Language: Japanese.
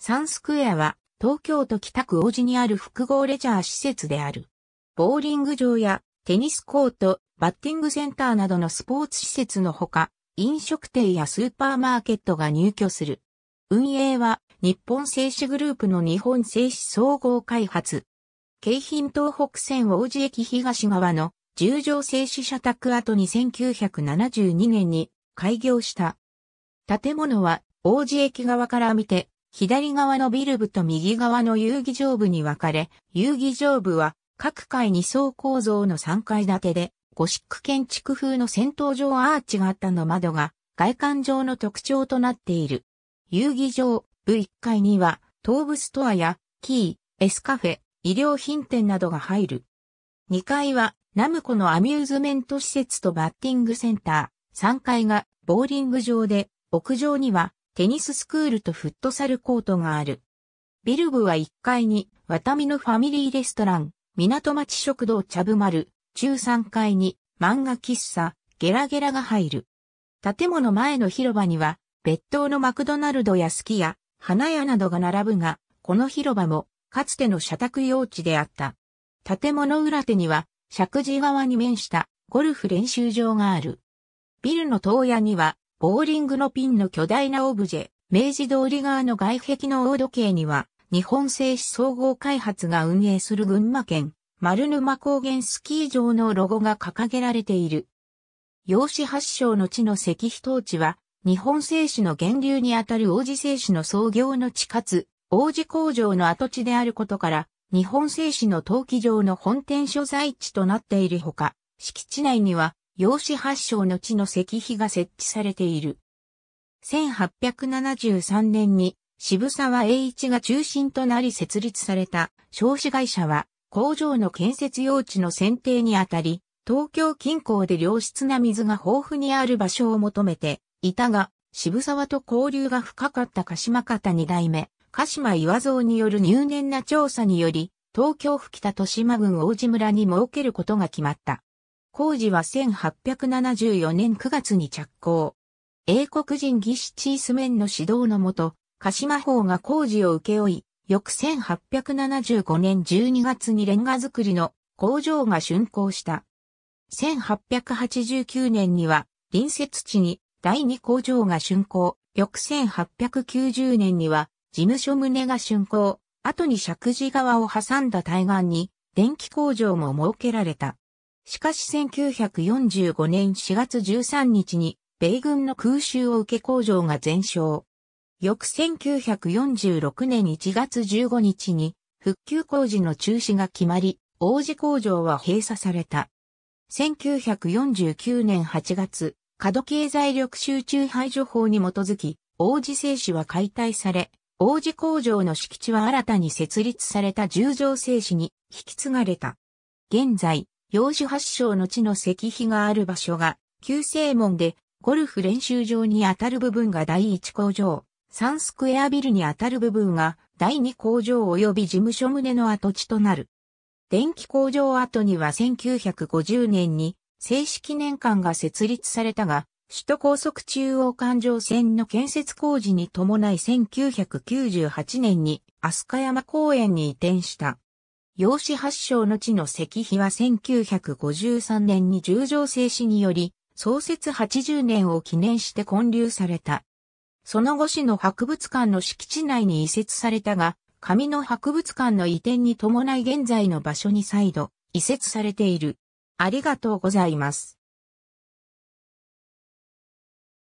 サンスクエアは東京都北区王子にある複合レジャー施設である。ボーリング場やテニスコート、バッティングセンターなどのスポーツ施設のほか、飲食店やスーパーマーケットが入居する。運営は日本製紙グループの日本製紙総合開発。京浜東北線王子駅東側の十条製紙社宅跡に1972年に開業した。建物は王子駅側から見て左側のビル部と右側の遊技場部に分かれ、遊技場部は各階2層構造の3階建てで、ゴシック建築風の戦闘場アーチ型の窓が外観上の特徴となっている。遊技場部1階には東部ストアやキー、エスカフェ、医療品店などが入る。2階はナムコのアミューズメント施設とバッティングセンター。3階がボーリング場で、屋上にはテニススクールとフットサルコートがある。ビル部は1階に、ワタミのファミリーレストラン、港町食堂茶部丸、中3階に、漫画喫茶、ゲラゲラが入る。建物前の広場には、別当のマクドナルドやスキや、花屋などが並ぶが、この広場も、かつての社宅用地であった。建物裏手には、石神側に面したゴルフ練習場がある。ビルの東屋には、ボーリングのピンの巨大なオブジェ、明治通り側の外壁の大時計には、日本製紙総合開発が運営する群馬県、丸沼高原スキー場のロゴが掲げられている。洋紙発祥の地の石碑当地は、日本製紙の源流にあたる王子製紙の創業の地かつ、王子工場の跡地であることから、日本製紙の陶器場の本店所在地となっているほか、敷地内には用子発祥の地の石碑が設置されている。1873年に渋沢栄一が中心となり設立された商子会社は工場の建設用地の選定にあたり、東京近郊で良質な水が豊富にある場所を求めていたが、渋沢と交流が深かった鹿島方二代目、鹿島岩蔵による入念な調査により、東京府北豊島郡王子村に設けることが決まった。工事は1874年9月に着工。英国人技師チースメンの指導のもと、鹿島法が工事を請け負い、翌1875年12月にレンガ作りの工場が竣工した。1889年には隣接地に第二工場が竣工、翌1890年には事務所棟が竣工、後に石神川を挟んだ対岸に電気工場も設けられた。しかし1945年4月13日に米軍の空襲を受け工場が全焼。翌1946年1月15日に復旧工事の中止が決まり、王子工場は閉鎖された。1949年8月、過度経済力集中排除法に基づき、王子製紙は解体され、王子工場の敷地は新たに設立された十条製紙に引き継がれた。現在、洋酒発祥の地の石碑がある場所が、旧正門で、ゴルフ練習場にあたる部分が第1工場、サンスクエアビルにあたる部分が、第2工場及び事務所棟の跡地となる。電気工場跡には1950年に正式年間が設立されたが、首都高速中央環状線の建設工事に伴い1998年に飛鳥山公園に移転した。養子発祥の地の石碑は1953年に十条製紙により、創設80年を記念して建立された。その後市の博物館の敷地内に移設されたが、紙の博物館の移転に伴い現在の場所に再度移設されている。ありがとうございます。